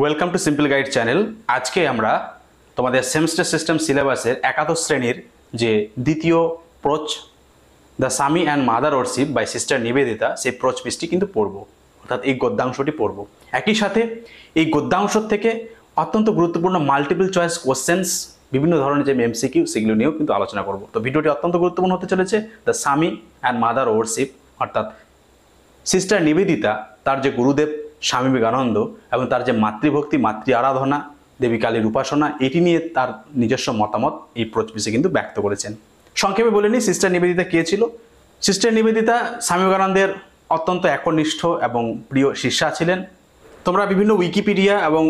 Welcome to simple guide channel আজকে আমরা তোমাদের সেমিস্টার সিস্টেম সিলেবাসের একাদশ শ্রেণীর যে দ্বিতীয় prose the swami and mother worship by sister Nivedita সেই প্রোচ পিসটি কিন্তু পড়ব অর্থাৎ এই গদ্যাংশটি পড়ব একই সাথে এই গদ্যাংশ থেকে অত্যন্ত গুরুত্বপূর্ণ মাল্টিপল চয়েস কোশ্চেন্স বিভিন্ন ধরনের যে এমসিকিউ সেগুলো নিয়েও কিন্তু আলোচনা করব তো ভিডিওটি অত্যন্ত গুরুত্বপূর্ণ হতে চলেছে the swami and mother worship অর্থাৎ সিস্টার নিবেদিতা তার যে গুরুদেব স্বামী বিবেকানন্দ এবং তার যে মাতৃভক্তি মাতৃ আরাধনা দেবী কালীর উপাসনা এটি নিয়ে তার নিজস্ব মতামত এই প্রচপিসে কিন্তু ব্যক্ত করেছেন সংক্ষেপে বলে নিই সিস্টার নিবেদিতা কে ছিল সিস্টার নিবেদিতা স্বামী বিবেকানন্দের অত্যন্ত একনিষ্ঠ এবং প্রিয় শিষ্যা ছিলেন তোমরা বিভিন্ন উইকিপিডিয়া এবং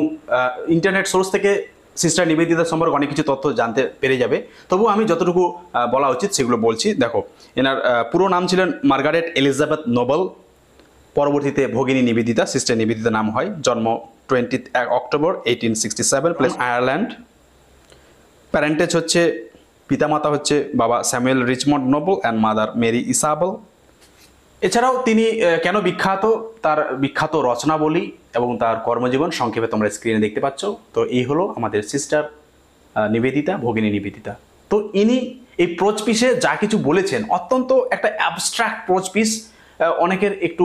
ইন্টারনেট সোর্স থেকে সিস্টার নিবেদিতা সম্পর্কে অনেক কিছু তথ্য জানতে পেরে যাবে তবু আমি যতটুকু বলা উচিত সেগুলো বলছি দেখো এনার পুরো নাম ছিলেন মার্গারেট এলিজাবেথ নোবেল পরবর্তীতে ভগিনী নিবেদিতা সিস্টার নিবেদিতা নাম হয় জন্ম twenty October eighteen sixty seven place Ireland parentage হচ্ছে পিতামাতা হচ্ছে বাবা Samuel Richmond Noble and mother Mary Isabel এছাড়াও তিনি কেন বিখ্যাত তার বিখ্যাত রচনাবলী এবং তার কর্মজীবন সংক্ষেপে তোমরা স্ক্রিনে দেখতে পাচ্ছ তো এই হলো আমাদের সিস্টার নিবেদিতা ভগিনী নিবেদিতা তো ইনি এই প্রোচপিসে যা কিছু বলেছেন অত্যন্ত একটা অ্যাবস্ট্রাক্ট প্রোচপিস অনেকের একটু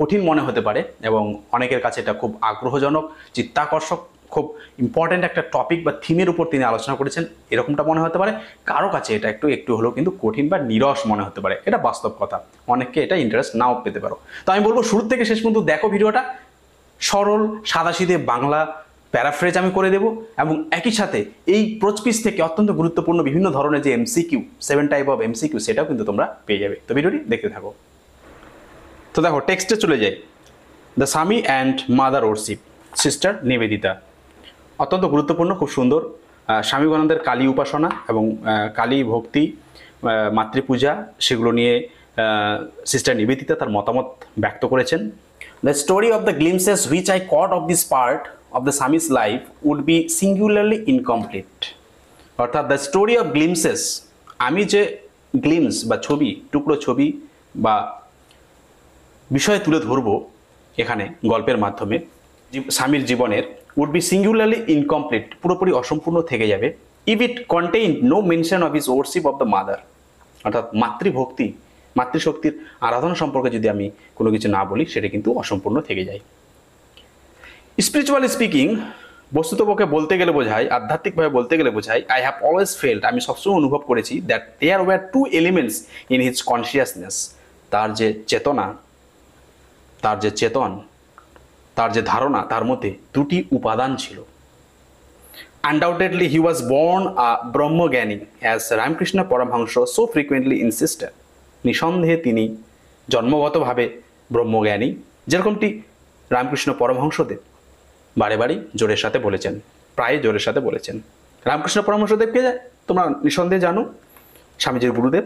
কঠিন মনে হতে পারে এবং অনেকের কাছে এটা খুব আগ্রহজনক চিত্তাকর্ষক খুব ইম্পর্ট্যান্ট একটা টপিক বা থিমের উপর তিনি আলোচনা করেছেন এরকমটা মনে হতে পারে কারো কাছে এটা একটু একটু হলেও কিন্তু কঠিন বা নিরস মনে হতে পারে এটা বাস্তব কথা অনেককে এটা ইন্টারেস্ট নাও পেতে পারো তো আমি বলবো শুরু থেকে শেষ পর্যন্ত দেখো ভিডিওটা সরল সাদাসিধে বাংলা প্যারাফ্রেজ আমি করে দেব এবং একই সাথে এই প্রচপিস থেকে অত্যন্ত গুরুত্বপূর্ণ বিভিন্ন ধরনের যে MCQ seven type of MCQ সেটাও কিন্তু তোমরা পেয়ে যাবে তো ভিডিওটি দেখতে থাকো তো দেখো টেক্সটে চলে যাই the swami and mother worship sister Nivedita অত্যন্ত গুরুত্বপূর্ণ খুব সুন্দর স্বামীগণদের কালী উপাসনা এবং কালী ভক্তি মাতৃপূজা সেগুলো নিয়ে সিস্টার নিবেদিতা তার মতামত ব্যক্ত করেছেন the story of the glimpses which I caught of this part of the Swami's life would be singularly incomplete অর্থাৎ দ্য স্টোরি অফ গ্লিমসেস আমি যে গ্লিমস বা ছবি টুকরো ছবি বা বিষয় তুলে ধরব এখানে গল্পের মাধ্যমে স্বামীর জীবনের উড বি সিঙ্গুলারলি ইনকমপ্লিট পুরোপুরি অসম্পূর্ণ থেকে যাবে if it contain no mention of his worship of the mother অর্থাৎ মাতৃভক্তি মাতৃশক্তির আরাধনা সম্পর্কে যদি আমি কোনো কিছু না বলি সেটা কিন্তু অসম্পূর্ণ থেকে যায় স্পিরিচুয়াল স্পিকিং বস্তুতপক্ষে বলতে গেলে বোঝায় আধ্যাত্মিকভাবে বলতে গেলে বোঝায় আই হ্যাভ অলওয়েজ ফেল্ড আমি সবসময় অনুভব করেছি that there were two elements in his consciousness তার যে চেতনা তার যে চেতন তার যে ধারণা তার মধ্যে দুটি উপাদান ছিল undoubtedly he was born a Brahmajnani as Ramakrishna Paramahamsa so frequently insisted নিঃসন্দেহে তিনি জন্মগতভাবে ব্রহ্মজ্ঞানী যেরকমটি রামকৃষ্ণ পরমহংসদেব বারে বারে জোরের সাথে বলেছেন প্রায় জোরের সাথে বলেছেন রামকৃষ্ণ পরমহংসদেবকে তোমরা নিঃসন্দেহে জানো স্বামীজির গুরুদেব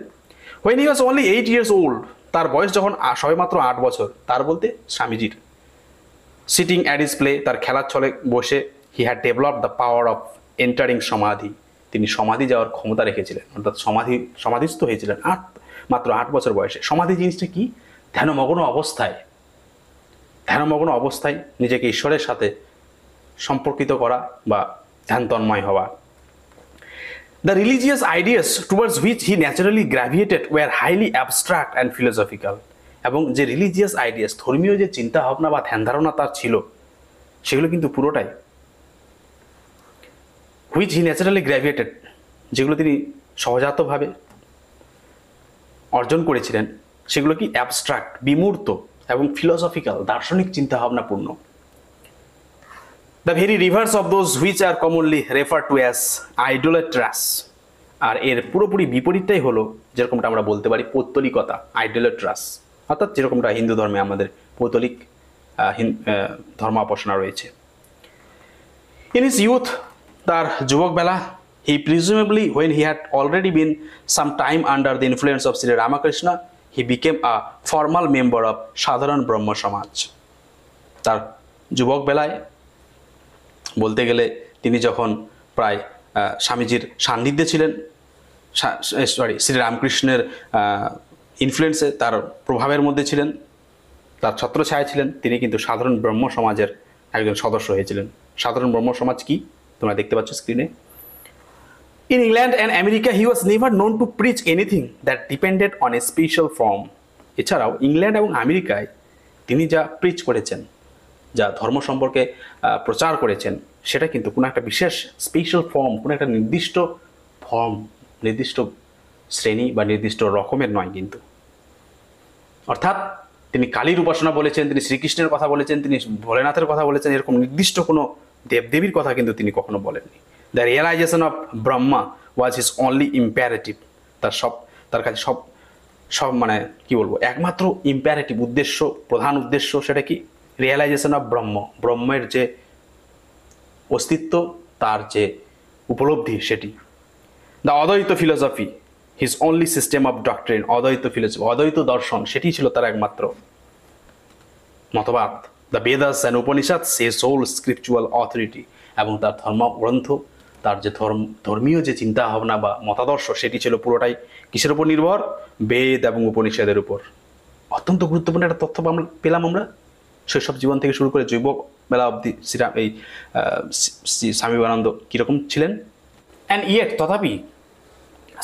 when he was only eight years old তার বয়স যখন সবে মাত্র আট বছর তার বলতে স্বামীজির সিটিং অ্যাট ইস প্লে তার খেলার ছলে বসে he had develop the power of entering samadhi তিনি সমাধি যাওয়ার ক্ষমতা রেখেছিলেন অর্থাৎ সমাধি সমাধিস্থ হয়েছিলেন আট মাত্র আট বছর বয়সে সমাধি জিনিসটা কি ধ্যানমগ্ন অবস্থায় ধ্যানমগ্ন অবস্থায় নিজেকে ঈশ্বরের সাথে সম্পর্কিত করা বা ধ্যানতন্ময় হওয়া The religious ideas towards which he naturally gravitated were highly abstract and philosophical এবং যে রিলিজিয়াস আইডিয়াস ধর্মীয় যে চিন্তা ভাবনা বা ধ্যান ধারণা তার ছিল সেগুলো কিন্তু পুরোটাই হুইচ হি ন্যাচারালি গ্র্যাভিয়েটেড যেগুলো তিনি সহজাতভাবে অর্জন করেছিলেন সেগুলো কি অ্যাবস্ট্রাক্ট বিমূর্ত এবং ফিলসফিক্যাল দার্শনিক চিন্তাভাবনাপূর্ণ the very reverse of those which are commonly refer to as idolatrous আর এর পুরোপুরি বিপরীতটাই হলো যেরকমটা আমরা বলতে পারি পৌত্তলিকতা আইডোলেট্রাস অর্থাৎ যেরকমটা হিন্দু ধর্মে আমাদের পৌতলিক ধর্মাপসনা রয়েছে ইন ইস ইউথ তার যুবকবেলা he presumably when he had already been some time under the influence of Shri Ramakrishna he became a formal member of Sadharan Brahmo সমাজ তার যুবক বেলায় বলতে গেলে তিনি যখন প্রায় স্বামীজির সান্নিধ্যে ছিলেন সরি শ্রীরামকৃষ্ণের ইনফ্লুয়েন্সে তার প্রভাবের মধ্যে ছিলেন তার ছত্র ছায়া ছিলেন তিনি কিন্তু সাধারণ ব্রহ্ম সমাজের একজন সদস্য হয়েছিলেন সাধারণ ব্রহ্ম সমাজ কি তোমরা দেখতে পাচ্ছ স্ক্রিনে in England and America he was never known to preach anything that depended on a special form এছাড়াও ইংল্যান্ড এবং আমেরিকায় তিনি যা প্রিচ করেছেন যা ধর্ম সম্পর্কে প্রচার করেছেন সেটা কিন্তু কোনো একটা বিশেষ স্পেশাল ফর্ম কোনো একটা নির্দিষ্ট ফর্ম নির্দিষ্ট শ্রেণী বা নির্দিষ্ট রকমের নয় কিন্তু অর্থাৎ তিনি কালীর উপাসনা বলেছেন তিনি শ্রীকৃষ্ণের কথা বলেছেন তিনি ভোলেনাথের কথা বলেছেন এরকম নির্দিষ্ট কোনো দেবদেবীর কথা কিন্তু তিনি কখনো বলেননি the realisation of Brahma was his only imperative তার সব তার কাছে সব সব মানে কি বলবো একমাত্র ইম্প্যারেটিভ উদ্দেশ্য প্রধান উদ্দেশ্য সেটা কি রিয়েলাইজেশন অফ ব্রহ্ম ব্রহ্মের যে অস্তিত্ব তার যে উপলব্ধি সেটি দ্য অদ্বৈত philosophy his only system of doctrine অদ্বৈত ফিলোসফি অদ্বৈত দর্শন সেটি ছিল তার একমাত্র মতবাদ দ্য বেদাস অ্যান্ড উপনিষদ সে সোল স্ক্রিপচুয়াল অথরিটি এবং তার ধর্মগ্রন্থ তার যে ধর্ম ধর্মীয় যে চিন্তা ভাবনা বা মতাদর্শ সেটি ছিল পুরোটাই কিসের উপর নির্ভর বেদ এবং উপনিষদের উপর অত্যন্ত গুরুত্বপূর্ণ একটা তথ্য আমরা পেলাম আমরা শৈশব জীবন থেকে শুরু করে যুবক বেলা অবধি শ্রীরাম এই স্বামী বিবেকানন্দ কীরকম ছিলেন অ্যান্ড ইয়েট তথাপি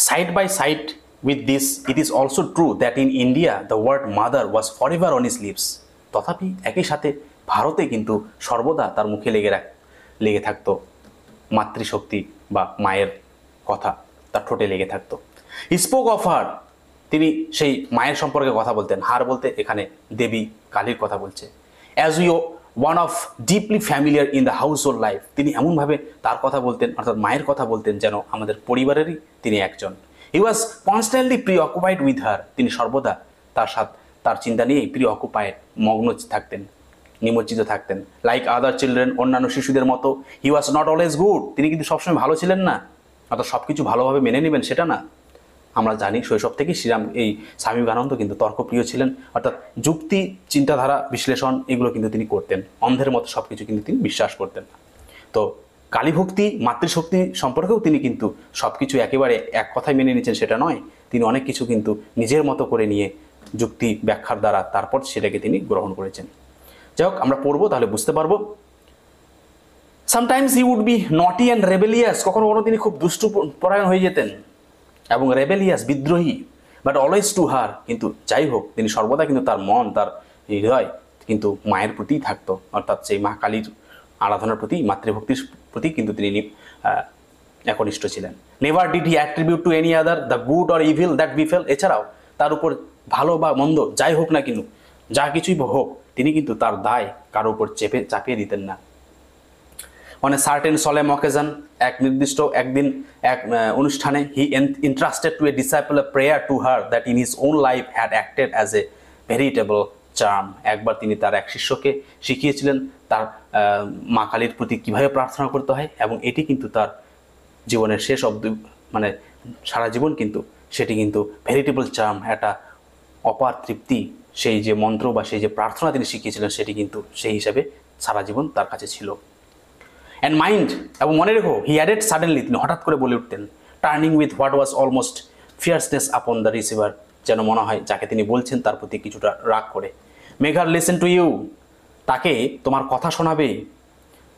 side by side with this it is also true that in India the word mother was for ever on his lips তথাপি একই সাথে ভারতে কিন্তু সর্বদা তার মুখে লেগে রাখ লেগে থাকতো মাতৃশক্তি বা মায়ের কথা তার ঠোঁটে লেগে থাকতো স্পোক অফ হার তিনি সেই মায়ের সম্পর্কে কথা বলতেন হার বলতে এখানে দেবী কালীর কথা বলছে as you one of deeply familiar in the household life তিনি এমনভাবে তার কথা বলতেন অর্থাৎ মায়ের কথা বলতেন যেন আমাদের পরিবারেরই তিনি একজন he was constantly preoccupied with her তিনি সর্বদা তার সাথে তার চিন্তা নিয়েই প্রি অকুপায় মগ্ন থাকতেন নিমজ্জিত থাকতেন লাইক আদার চিলড্রেন অন্যান্য শিশুদের মতো he was not always good তিনি কিন্তু সবসময় ভালো ছিলেন না অর্থাৎ সব কিছু ভালোভাবে মেনে নেবেন সেটা না আমরা জানি শৈশব থেকে শ্রীরাম এই স্বামী বিবেকানন্দ কিন্তু তর্কপ্রিয় ছিলেন অর্থাৎ যুক্তি চিন্তাধারা বিশ্লেষণ এগুলো কিন্তু তিনি করতেন অন্ধের মতো সব কিছু কিন্তু তিনি বিশ্বাস করতেন তো কালীভক্তি মাতৃশক্তি সম্পর্কেও তিনি কিন্তু সব কিছু একেবারে এক কথায় মেনে নিয়েছেন সেটা নয় তিনি অনেক কিছু কিন্তু নিজের মতো করে নিয়ে যুক্তি ব্যাখ্যার দ্বারা তারপর সেটাকে তিনি গ্রহণ করেছেন যাই হোক আমরা পড়বো তাহলে বুঝতে পারবো sometimes he would be naughty and rebellious কখনো কখনো তিনি খুব দুষ্টু পরায়ণ হয়ে যেতেন এবং রেবেলিয়াস বিদ্রোহী বাট অলওয়েজ টু হার কিন্তু যাই হোক তিনি সর্বদা কিন্তু তার মন তার হৃদয় কিন্তু মায়ের প্রতিই থাকতো অর্থাৎ সেই মা কালীর আরাধনার প্রতি মাতৃভক্তির প্রতি কিন্তু তিনি একনিষ্ঠ ছিলেন never did he attribute to any other the good or evil that befell এছাড়াও তার উপর ভালো বা মন্দ যাই হোক না কিন্তু যা কিছুই হোক তিনি কিন্তু তার দায় কারো উপর চেপে চাপিয়ে দিতেন না on a certain solemn occasion এক নির্দিষ্ট একদিন এক অনুষ্ঠানে he interested to a disciple a prayer to her that in his own life had acted as a veritable charm একবার তিনি তার এক শিষ্যকে শিখিয়েছিলেন তার মা কালীর প্রতি কীভাবে প্রার্থনা করতে হয় এবং এটি কিন্তু তার জীবনের শেষ অব্দি মানে সারা জীবন কিন্তু সেটি কিন্তু ভেরিটেবল চার্ম একটা অপার তৃপ্তি সেই যে মন্ত্র বা সেই যে প্রার্থনা তিনি শিখিয়েছিলেন সেটি কিন্তু সেই হিসাবে সারা জীবন তার কাছে ছিল অ্যান্ড মাইন্ড এবং মনে রেখো হি অ্যাডেড সাডেনলি তিনি হঠাৎ করে বলে উঠতেন turning with what was almost fierceness upon the receiver যেন মনে হয় যাকে তিনি বলছেন তার প্রতি কিছুটা রাগ করে মেঘার লিসেন টু ইউ তাকে তোমার কথা শোনাবে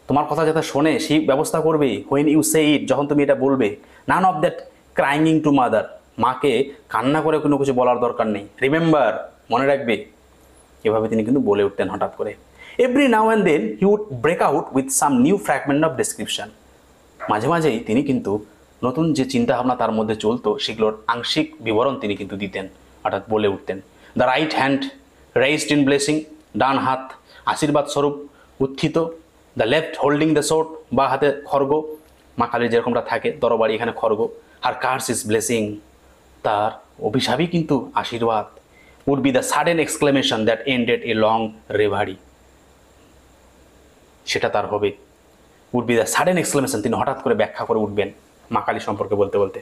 তোমার কথা যাতে শোনে সেই ব্যবস্থা করবে হোয়েন ইউ সে ইট যখন তুমি এটা বলবে none of that crying to mother মাকে কান্না করে কোনো কিছু বলার দরকার নেই রিমেম্বার মনে রাখবে এভাবে তিনি কিন্তু বলে উঠতেন হঠাৎ করে every now and then he would break out with some new fragment of description মাঝে মাঝেই তিনি কিন্তু নতুন যে চিন্তাভাবনা তার মধ্যে চলতো সেগুলোর আংশিক বিবরণ তিনি কিন্তু দিতেন অর্থাৎ বলে উঠতেন the right hand raised in blessing ডান হাত আশীর্বাদ স্বরূপ উত্থিত the left holding the sword বা হাতে খর্গ মা কালীর যেরকমটা থাকে দরবারি এখানে খর্গ আর কার্স ইজ ব্লেসিং তার অভিশাপই কিন্তু আশীর্বাদ would be the sudden exclamation that ended a long reverie সেটা তার হবে উঠবে দ্য সাডেন এক্সক্লেমেশন তিনি হঠাৎ করে ব্যাখ্যা করে উঠবেন মা কালী সম্পর্কে বলতে বলতে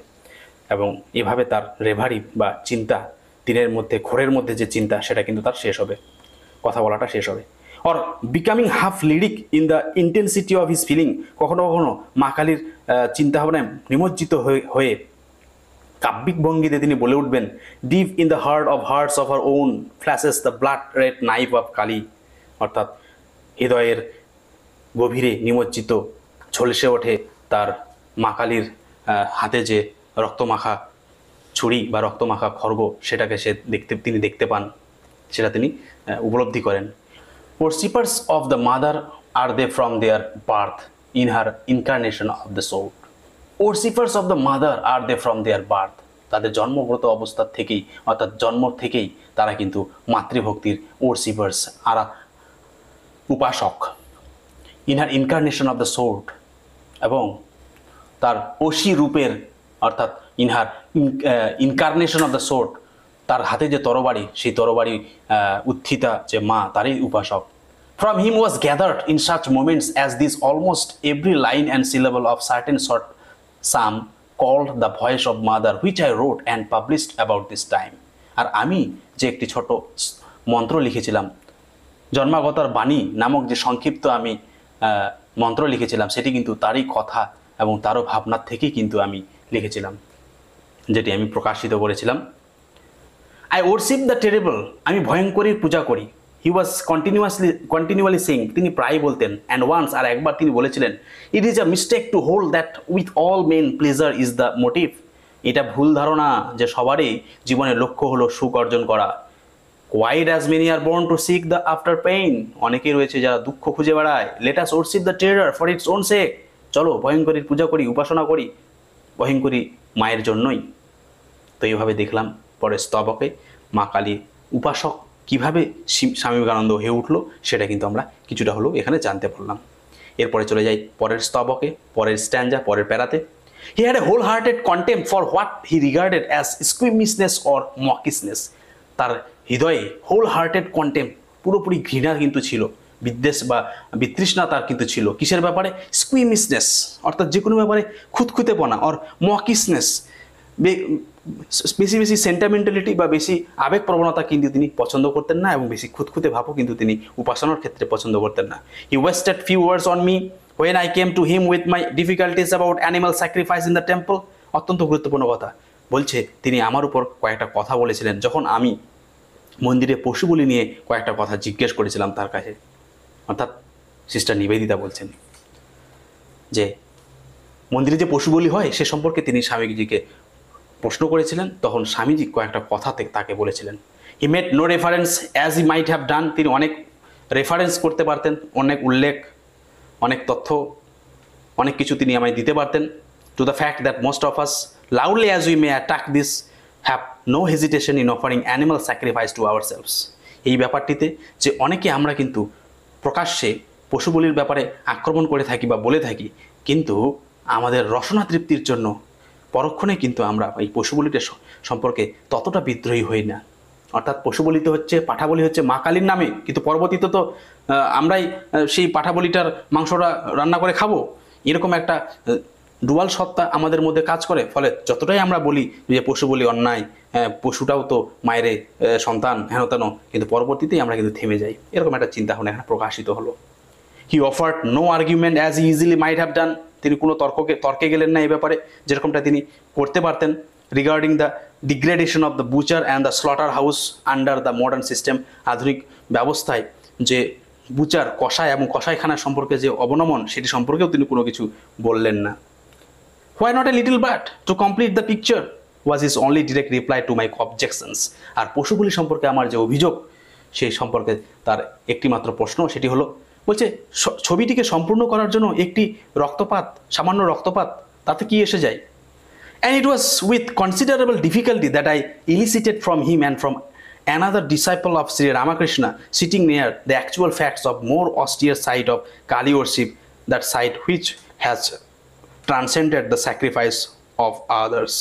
এবং এভাবে তার রেভারি বা চিন্তা দিনের মধ্যে ঘোরের মধ্যে যে চিন্তা সেটা কিন্তু তার শেষ হবে কথা বলাটা শেষ হবে or becoming half lyric in the intensity of his feeling কখনো কখনো মা কালীর চিন্তাভাবনায় নিমজ্জিত হয়ে কাব্যিক ভঙ্গিতে তিনি বলে উঠবেন deep in the heart of hearts of our own flashes the blood red knife of Kali অর্থাৎ হৃদয়ের গভীরে নিমজ্জিত ঝলসে ওঠে তার মা কালীর হাতে যে রক্তমাখা ছুরি বা রক্তমাখা খর্গ সেটাকে সে দেখতে তিনি দেখতে পান সেটা তিনি উপলব্ধি করেন worshippers of the mother are they from their birth in her incarnation of the soul worshippers of the mother are they from their birth তাদের জন্মগত অবস্থার থেকেই অর্থাৎ জন্ম থেকেই তারা কিন্তু মাতৃভক্তির ওরসিভার্স আরা উপাসক in her incarnation of the sword এবং তার অসি রূপের অর্থাৎ in her incarnation of the sword তার হাতে যে তরবারি সেই তরবারি উত্থিতা যে মা তারই উপাসক from him was gathered in সার্চ moments as this almost every line and syllable of certain short some called the voice of mother which I wrote and published about this time আর আমি যে একটি ছোট মন্ত্র লিখেছিলাম জন্মাগতার বাণী নামক যে সংক্ষিপ্ত আমি মন্ত্র লিখেছিলাম সেটি কিন্তু তারই কথা এবং তারও ভাবনার থেকেই কিন্তু আমি লিখেছিলাম যেটি আমি প্রকাশিত করেছিলাম আই ওরশিপ দ্য টেরেবল আমি ভয়ঙ্করই পূজা করি he was continuously continually sing তিনি প্রায় বলতেন অ্যান্ড ওয়ান্স আর একবার তিনি বলেছিলেন it is a mistake to hold that with all men pleasure is the motive এটা ভুল ধারণা যে সবারই জীবনের লক্ষ্য হলো সুখ অর্জন করা why as many are born to seek the after pain অনেকেই রয়েছে যারা দুঃখ খুঁজে বেড়ায় let us worship the terror for its own sake চলো ভয়ঙ্করীর পূজা করি উপাসনা করি ভয়ঙ্করী মায়ের জন্যই তো এইভাবে দেখলাম পরে স্তবকে মা কালী উপাসক কীভাবে স্বামী বিবেকানন্দ হয়ে উঠলো সেটা কিন্তু আমরা কিছুটা হলেও এখানে জানতে পারলাম এরপরে চলে যাই পরের স্তবকে পরের স্ট্যান্ডা পরের প্যারাতে he had a whole hearted contempt for what he regarded as squeamishness or mawkishness তার হৃদয়ে হোল হার্টেড কন্টেম পুরোপুরি ঘৃণা কিন্তু ছিল বিদ্বেষ বা বিতৃষ্ণা তার কিন্তু ছিল কিসের ব্যাপারে স্কুইমিসনেস অর্থাৎ যে কোনো ব্যাপারে খুঁতখুঁতেপনা অর মকিসনেস বেশি বেশি সেন্টামেন্টালিটি বা বেশি আবেগ প্রবণতা কিন্তু তিনি পছন্দ করতেন না এবং বেশি খুঁতখুঁতে ভাবও কিন্তু তিনি উপাসনার ক্ষেত্রে পছন্দ করতেন না he wasted few words on me when I came to him with my difficulties about animal sacrifice in the temple অত্যন্ত গুরুত্বপূর্ণ কথা বলছে তিনি আমার উপর কয়েকটা কথা বলেছিলেন যখন আমি মন্দিরে পশুগুলি নিয়ে কয়েকটা কথা জিজ্ঞেস করেছিলাম তার কাছে অর্থাৎ সিস্টার নিবেদিতা বলছেন যে মন্দিরে যে পশুগুলি হয় সে সম্পর্কে তিনি স্বামীজিকে প্রশ্ন করেছিলেন তখন স্বামীজি কয়েকটা কথাতে তাকে বলেছিলেন he made no reference as he might have done তিনি অনেক রেফারেন্স করতে পারতেন অনেক উল্লেখ অনেক তথ্য অনেক কিছু তিনি আমায় দিতে পারতেন to the fact that most of us loudly as we may attack this have no hesitation in offering animal sacrifice to ourselves এই ব্যাপারটিতে যে অনেকে আমরা কিন্তু প্রকাশ্যে পশু বলির ব্যাপারে আক্রমণ করে থাকি বা বলে থাকি কিন্তু আমাদের রসনা তৃপ্তির জন্য পরক্ষণে কিন্তু আমরা এই পশু বলিটা সম্পর্কে ততটা বিদ্রোহী হই না অর্থাৎ পশু বলিতে হচ্ছে পাঠা বলি হচ্ছে মা কালীর নামে কিন্তু পরবর্তীতে তো আমরাই সেই পাঠা বলিটার মাংসটা রান্না করে খাবো এরকম একটা ডুয়াল সত্তা আমাদের মধ্যে কাজ করে ফলে যতটাই আমরা বলি যে পশু বলি অন্যায় হ্যাঁ, পশুটাও তো মায়েরে সন্তান হেন তেন কিন্তু পরবর্তীতেই আমরা কিন্তু থেমে যাই এরকম একটা চিন্তা ভাবনা এখানে প্রকাশিত হলো he offered no argument as easily might have done তিনি কোনো তর্ককে তর্কে গেলেন না এই ব্যাপারে যেরকমটা তিনি করতে পারতেন regarding the degradation of the butcher and the slaughterhouse under the modern system আধুনিক ব্যবস্থায় যে বুচার কষায় এবং কষাইখানা সম্পর্কে যে অবনমন সেটি সম্পর্কেও তিনি কোনো কিছু বললেন না Why not a little bird? To complete the picture was his only direct reply to my objections আর পশুগুলি সম্পর্কে আমার যে অভিযোগ সেই সম্পর্কে তার একটিমাত্র মাত্র প্রশ্ন সেটি হলো বলছে ছবিটিকে সম্পূর্ণ করার জন্য একটি রক্তপাত সামান্য রক্তপাত তাতে কি এসে যায় and it was with considerable difficulty that I elicited from him and from another disciple of Shri Ramakrishna sitting near the actual facts of more austere sight of Kali that sight which has transcended the sacrifice of others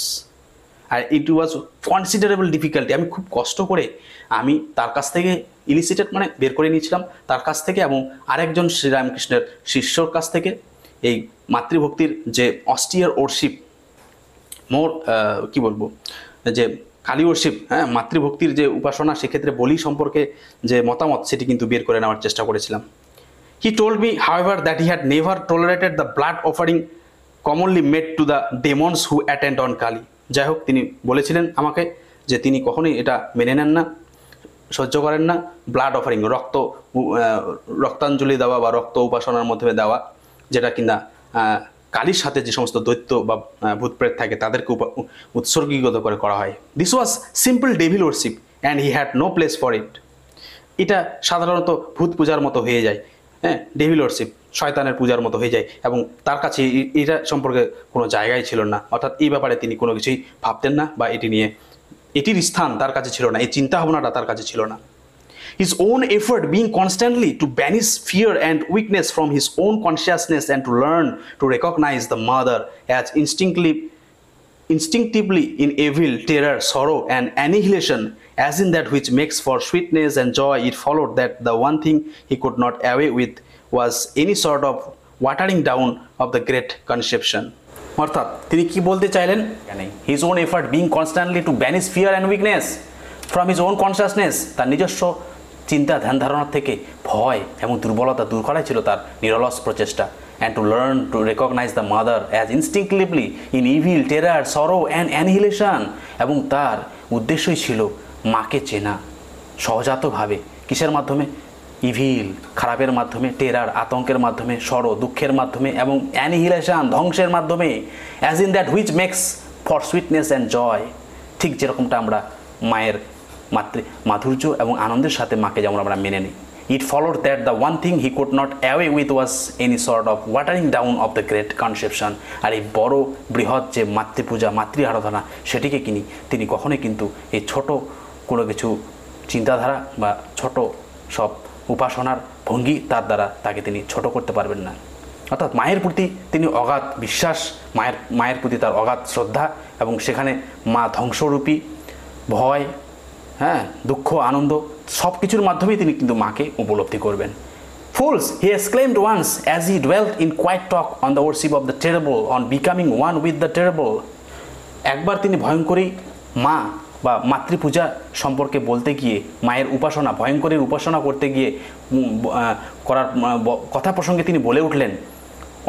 আর it was considerable difficulty আমি খুব কষ্ট করে আমি তার কাছ থেকে ইলিসিটেড মানে বের করে নিয়েছিলাম তার কাছ থেকে এবং আরেকজন শ্রীরামকৃষ্ণের শিষ্যর কাছ থেকে এই মাতৃভক্তির যে অস্টিয়ার ওরশিপ মোর কি বলবো যে কালী ওরশিপ হ্যাঁ মাতৃভক্তির যে উপাসনা সেক্ষেত্রে বলি সম্পর্কে যে মতামত সেটি কিন্তু বের করে নেওয়ার চেষ্টা করেছিলাম he told me however, that he had never tolerated the blood offering commonly made to the demons who attend on Kali যাই হোক তিনি বলেছিলেন আমাকে যে তিনি কখনোই এটা মেনে নেন না সহ্য করেন না ব্লাড অফারিং রক্ত রক্তাঞ্জলি দেওয়া বা রক্ত উপাসনার মাধ্যমে দেওয়া যেটা কিনা কালির সাথে যে সমস্ত দৈত্য বা ভূতপ্রেত থাকে তাদেরকে উৎসর্গীগত করে করা হয় this was simple devil worship and he had no place for it এটা সাধারণত ভূত পূজার মতো হয়ে যায় হ্যাঁ ডেভিলরশিপ শয়তানের পূজার মতো হয়ে যায় এবং তার কাছে এটা সম্পর্কে কোনো জায়গাই ছিল না অর্থাৎ এই ব্যাপারে তিনি কোনো কিছুই ভাবতেন না বা এটি নিয়ে এটির স্থান তার কাছে ছিল না এই চিন্তা ভাবনাটা তার কাছে ছিল না his own effort being constantly to banish fear and weakness from his own consciousness and to learn to recognise the mother as instinctively instinctively in evil, terror, sorrow, and annihilation, as in that which makes for sweetness and joy, it followed that the one thing he could not away with was any sort of watering down of the great conception. অর্থাৎ তিনি কি বলতে চাইলেন his own effort being constantly to banish fear and weakness from his own consciousness তার নিজস্ব চিন্তা ধ্যান ধারণার থেকে ভয় এবং দুর্বলতা দূর করাই ছিল তার নিরলস প্রচেষ্টা and to learn to recognize the mother as instinctively in evil, terror, sorrow and annihilation এবং তার উদ্দেশ্যই ছিল মাকে চেনা সহজাতভাবে কিসের মাধ্যমে ইভিল খারাপের মাধ্যমে টেরার আতঙ্কের মাধ্যমে সর দুঃখের মাধ্যমে এবং অ্যানিহিলেশন ধ্বংসের মাধ্যমে as in that which makes for sweetness and joy ঠিক যেরকমটা আমরা মায়ের মাতৃ মাধুর্য এবং আনন্দের সাথে মাকে যেমন আমরা মেনে নিই It followed that the one thing he could not away with was any sort of watering down of the great conception আর এই বড় বৃহৎ যে মাতৃপূজা মাতৃ আরাধনা সেটিকে কিনি তিনি কখনোই কিন্তু এই ছোট কোনো কিছু চিন্তাধারা বা ছোট সব উপাসনার ভঙ্গি তার দ্বারা তাকে তিনি ছোট করতে পারবেন না অর্থাৎ মায়ের প্রতি তিনি অগাধ বিশ্বাস মায়ের মায়ের প্রতি তার অগাধ শ্রদ্ধা এবং সেখানে মা ধ্বংসরূপী ভয় হ্যাঁ দুঃখ আনন্দ সব কিছুর মাধ্যমেই তিনি কিন্তু মাকে উপলব্ধি করবেন fools he exclaimed once as he dwelt in quiet talk on the worship of the terrible on becoming one with the terrible একবার তিনি ভয়ঙ্করী মা বা মাতৃপূজা সম্পর্কে বলতে গিয়ে মায়ের উপাসনা ভয়ঙ্করের উপাসনা করতে গিয়ে করার কথা প্রসঙ্গে তিনি বলে উঠলেন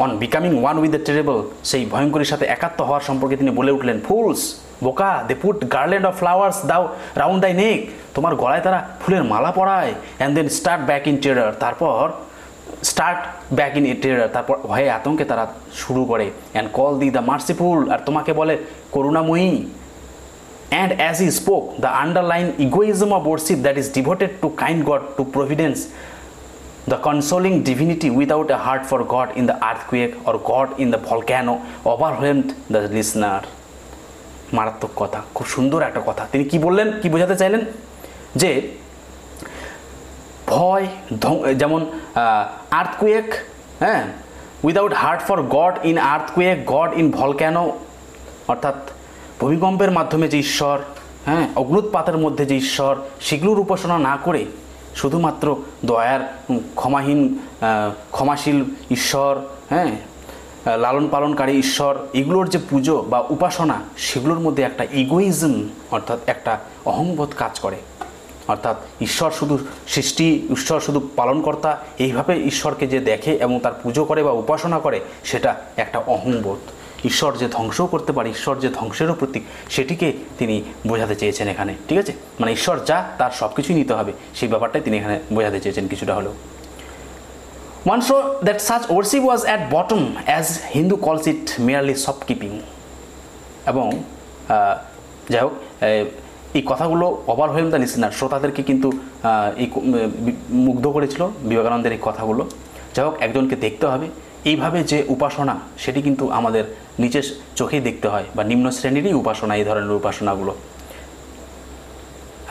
on becoming one with the terrible সেই ভয়ঙ্করীর সাথে একাত্ম হওয়ার সম্পর্কে তিনি বলে উঠলেন ফুলস বোকা they put garland of flowers দাও রাউন্ড দাই নেক তোমার গলায় তারা ফুলের মালা পরায় and then start back in terror তারপর স্টার্ট ব্যাক ইন টেরার তারপর ভয়ে আতঙ্কে তারা শুরু করে and call thee the merciful আর তোমাকে বলে করুণাময়ী and as he spoke the underlying egoism of worship that is devoted to kind God to providence the consoling divinity without a heart for God in the earthquake or God in the volcano overwhelmed the listener. মারাত্মক কথা খুব সুন্দর একটা কথা তিনি কি বললেন কি বোঝাতে চাইলেন যে ভয় যেমন আর্থকুয়েক হ্যাঁ without heart for God in earthquake God in volcano অর্থাৎ ভূমিকম্পের মাধ্যমে যে ঈশ্বর হ্যাঁ অগ্নুৎপাতের মধ্যে যে ঈশ্বর সেগুলোর উপাসনা না করে শুধুমাত্র দয়ার ক্ষমাহীন ক্ষমাশীল ঈশ্বর হ্যাঁ লালন পালনকারী ঈশ্বর এগুলোর যে পুজো বা উপাসনা সেগুলোর মধ্যে একটা ইগোইজম অর্থাৎ একটা অহংবোধ কাজ করে অর্থাৎ ঈশ্বর শুধু সৃষ্টি ঈশ্বর শুধু পালনকর্তা এইভাবে ঈশ্বরকে যে দেখে এবং তার পুজো করে বা উপাসনা করে সেটা একটা অহংবোধ ঈশ্বর যে ধ্বংসও করতে পারে ঈশ্বর যে ধ্বংসেরও প্রতীক সেটিকে তিনি বোঝাতে চেয়েছেন এখানে ঠিক আছে মানে ঈশ্বর যা তার সব কিছুই নিতে হবে সেই ব্যাপারটাই তিনি এখানে বোঝাতে চেয়েছেন কিছুটা হলেও show that such worship was at bottom as Hindu calls it merely merely keeping এবং যাই হোক এই কথাগুলো অভার হয়ে তা না শ্রোতাদেরকে কিন্তু এই মুগ্ধ করেছিল বিবেকানন্দের এই কথাগুলো যাই হোক একজনকে দেখতে হবে এইভাবে যে উপাসনা সেটি কিন্তু আমাদের নিচের চোখেই দেখতে হয় বা নিম্ন শ্রেণীরই উপাসনা এই ধরনের উপাসনাগুলো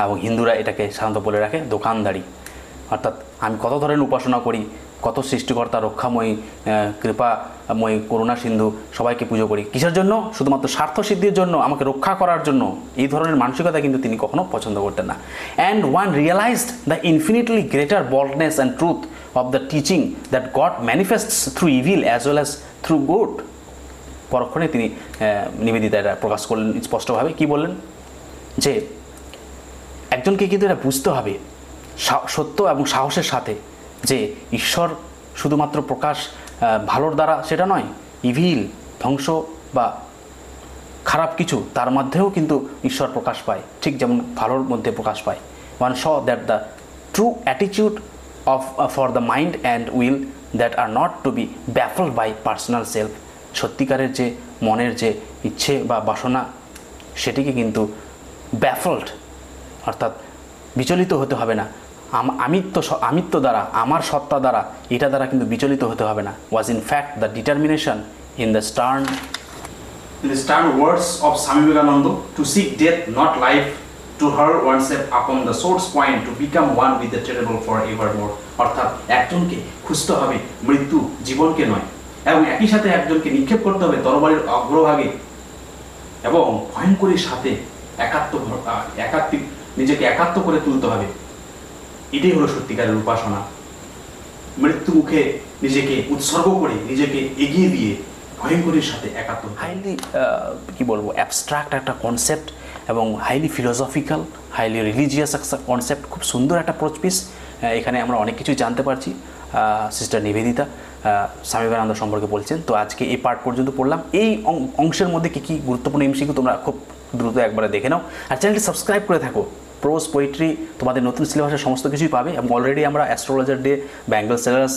এবং হিন্দুরা এটাকে সাধারণত বলে রাখে দোকানদারি অর্থাৎ আমি কত ধরনের উপাসনা করি কত সৃষ্টিকর্তা রক্ষাময়ী কৃপাময়ী করুণা সিন্ধু সবাইকে পুজো করি কিসের জন্য শুধুমাত্র স্বার্থ সিদ্ধির জন্য আমাকে রক্ষা করার জন্য এই ধরনের মানসিকতা কিন্তু তিনি কখনো পছন্দ করতেন না and one realized the infinitely greater boldness and truth of the teaching that God manifests through evil as well as through good পরক্ষণে তিনি নিবেদিতা এটা প্রকাশ করলেন স্পষ্টভাবে কি বললেন যে একজনকে কিন্তু এটা বুঝতে হবে সত্য এবং সাহসের সাথে যে ঈশ্বর শুধুমাত্র প্রকাশ ভালোর দ্বারা সেটা নয় ইভিল ধ্বংস বা খারাপ কিছু তার মধ্যেও কিন্তু ঈশ্বর প্রকাশ পায় ঠিক যেমন ভালোর মধ্যে প্রকাশ পায় one saw that the true attitude of, uh, for the mind and will that are not to be baffled by personal self সত্যিকারের যে মনের যে ইচ্ছে বা বাসনা সেটিকে কিন্তু ব্যাফল্ড অর্থাৎ বিচলিত হতে হবে না আমিত্ব আমিত্ব দ্বারা আমার সত্তা দ্বারা এটা দ্বারা কিন্তু বিচলিত হতে হবে না was in fact the determination in the stern in the stern words of Swami Vivekananda to seek death not life to hurl oneself upon the sword's point to become one with the terrible for evermore অর্থাৎ একজনকে খুঁজতে হবে মৃত্যু জীবনকে নয় এবং একই সাথে একজনকে নিক্ষেপ করতে হবে তরবারির অগ্রভাগে এবং ভয়ঙ্করের সাথে একাত্ম একাত্মিক নিজেকে একাত্ম করে তুলতে হবে এটাই হলো সত্যিকারের উপাসনা মৃত্যু মুখে নিজেকে উৎসর্গ করে নিজেকে এগিয়ে দিয়ে ভয়ঙ্করের সাথে একাত্ম হাইলি কি বলবো অ্যাবস্ট্রাক্ট একটা কনসেপ্ট এবং highly philosophical highly religious concept খুব সুন্দর একটা প্রোচ পিস এখানে আমরা অনেক কিছু জানতে পারছি সিস্টার নিবেদিতা স্বামী বিবেকানন্দ সম্পর্কে বলছেন তো আজকে এই পার্ট পর্যন্ত পড়লাম এই অংশের মধ্যে কী কী গুরুত্বপূর্ণ এমসিকিউ তোমরা খুব দ্রুত একবারে দেখে নাও আর চ্যানেলটি সাবস্ক্রাইব করে থাকো প্রোজ পোয়েট্রি তোমাদের নতুন সিলেবাসের সমস্ত কিছুই পাবে এবং অলরেডি আমরা astrologer day bangle sellers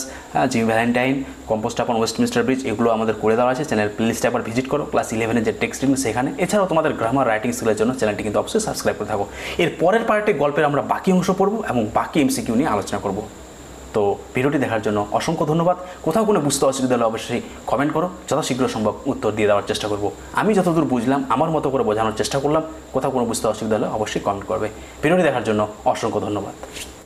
Jim Valentine composed upon Westminster Bridge এগুলো আমাদের করে দেওয়া আছে চ্যানেল লিস্টে আবার ভিজিট করো ক্লাস ইলেভেনের যে টেক্সট সেখানে এছাড়াও তোমাদের গ্রামার রাইটিং স্কিলের জন্য চ্যানেলটি কিন্তু অবশ্যই সাবস্ক্রাইব করে থাকো এর পরের পার্টে গল্পের আমরা বাকি অংশ পড়বো এবং বাকি এমসিকিউ নিয়ে আলোচনা করবো তো ভিডিওটি দেখার জন্য অসংখ্য ধন্যবাদ কোথাও কোনো বুঝতে অসুবিধা হলে অবশ্যই কমেন্ট করো যথাশীঘ্র সম্ভব উত্তর দিয়ে দেওয়ার চেষ্টা করব আমি যতদূর বুঝলাম আমার মতো করে বোঝানোর চেষ্টা করলাম কোথাও কোনো বুঝতে অসুবিধা হলে অবশ্যই কমেন্ট করবে ভিডিওটি দেখার জন্য অসংখ্য ধন্যবাদ